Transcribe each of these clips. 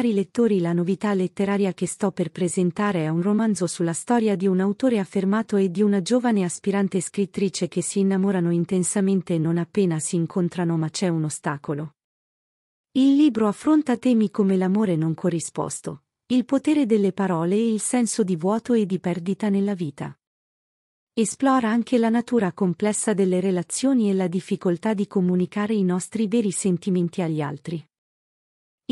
Cari lettori la novità letteraria che sto per presentare è un romanzo sulla storia di un autore affermato e di una giovane aspirante scrittrice che si innamorano intensamente non appena si incontrano ma c'è un ostacolo. Il libro affronta temi come l'amore non corrisposto, il potere delle parole e il senso di vuoto e di perdita nella vita. Esplora anche la natura complessa delle relazioni e la difficoltà di comunicare i nostri veri sentimenti agli altri.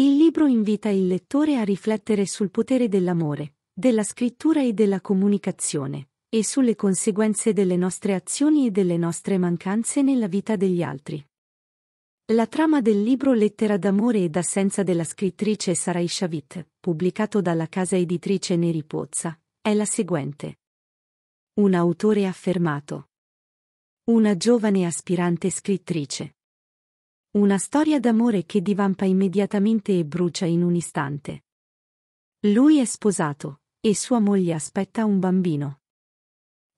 Il libro invita il lettore a riflettere sul potere dell'amore, della scrittura e della comunicazione, e sulle conseguenze delle nostre azioni e delle nostre mancanze nella vita degli altri. La trama del libro Lettera d'amore e d'assenza della scrittrice Sarai Shavit, pubblicato dalla casa editrice Neri Pozza, è la seguente. Un autore affermato. Una giovane aspirante scrittrice una storia d'amore che divampa immediatamente e brucia in un istante. Lui è sposato, e sua moglie aspetta un bambino.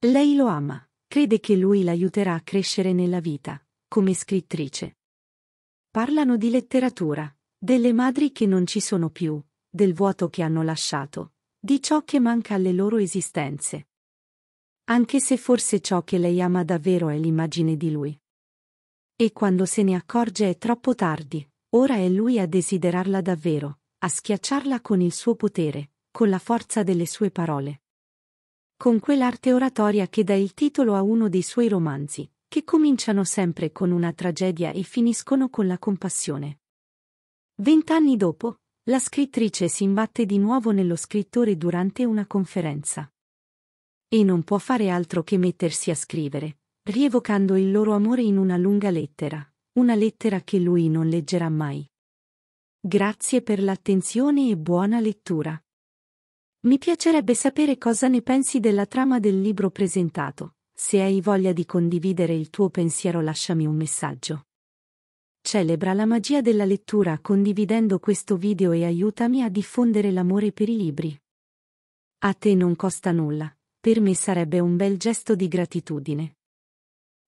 Lei lo ama, crede che lui l'aiuterà a crescere nella vita, come scrittrice. Parlano di letteratura, delle madri che non ci sono più, del vuoto che hanno lasciato, di ciò che manca alle loro esistenze. Anche se forse ciò che lei ama davvero è l'immagine di lui. E quando se ne accorge è troppo tardi, ora è lui a desiderarla davvero, a schiacciarla con il suo potere, con la forza delle sue parole. Con quell'arte oratoria che dà il titolo a uno dei suoi romanzi, che cominciano sempre con una tragedia e finiscono con la compassione. Vent'anni dopo, la scrittrice si imbatte di nuovo nello scrittore durante una conferenza. E non può fare altro che mettersi a scrivere, rievocando il loro amore in una lunga lettera, una lettera che lui non leggerà mai. Grazie per l'attenzione e buona lettura. Mi piacerebbe sapere cosa ne pensi della trama del libro presentato. Se hai voglia di condividere il tuo pensiero lasciami un messaggio. Celebra la magia della lettura condividendo questo video e aiutami a diffondere l'amore per i libri. A te non costa nulla, per me sarebbe un bel gesto di gratitudine.